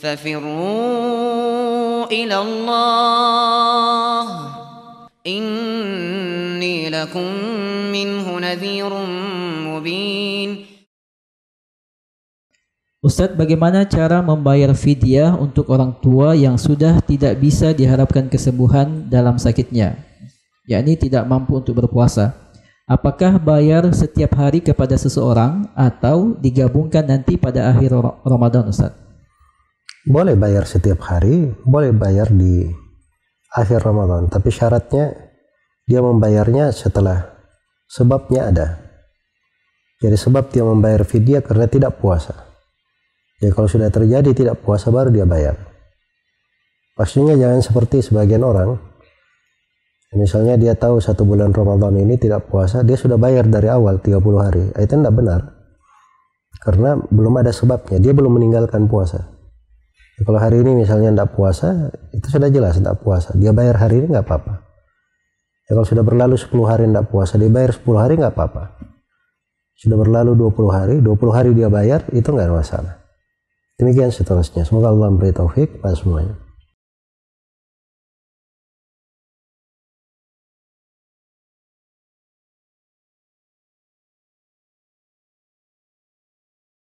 ففروا إلى الله إني لكم منه نذير مبين Ustadz, bagaimana cara membayar fidyah untuk orang tua yang sudah tidak bisa diharapkan kesembuhan dalam sakitnya, yakni tidak mampu untuk berpuasa? Apakah bayar setiap hari kepada seseorang atau digabungkan nanti pada akhir Ramadan, Ustadz? boleh bayar setiap hari, boleh bayar di akhir Ramadan, tapi syaratnya dia membayarnya setelah sebabnya ada. Jadi sebab dia membayar fidya karena tidak puasa. ya kalau sudah terjadi tidak puasa baru dia bayar. Pastinya jangan seperti sebagian orang. Misalnya dia tahu satu bulan Ramadan ini tidak puasa, dia sudah bayar dari awal 30 hari. Itu tidak benar. Karena belum ada sebabnya, dia belum meninggalkan puasa. Ya, kalau hari ini misalnya tidak puasa, itu sudah jelas tidak puasa. Dia bayar hari ini nggak apa-apa. Ya, kalau sudah berlalu 10 hari tidak puasa, dia bayar 10 hari nggak apa-apa. Sudah berlalu 20 hari, 20 hari dia bayar, itu nggak ada masalah. Demikian seterusnya. Semoga Allah memberi taufik pada semuanya.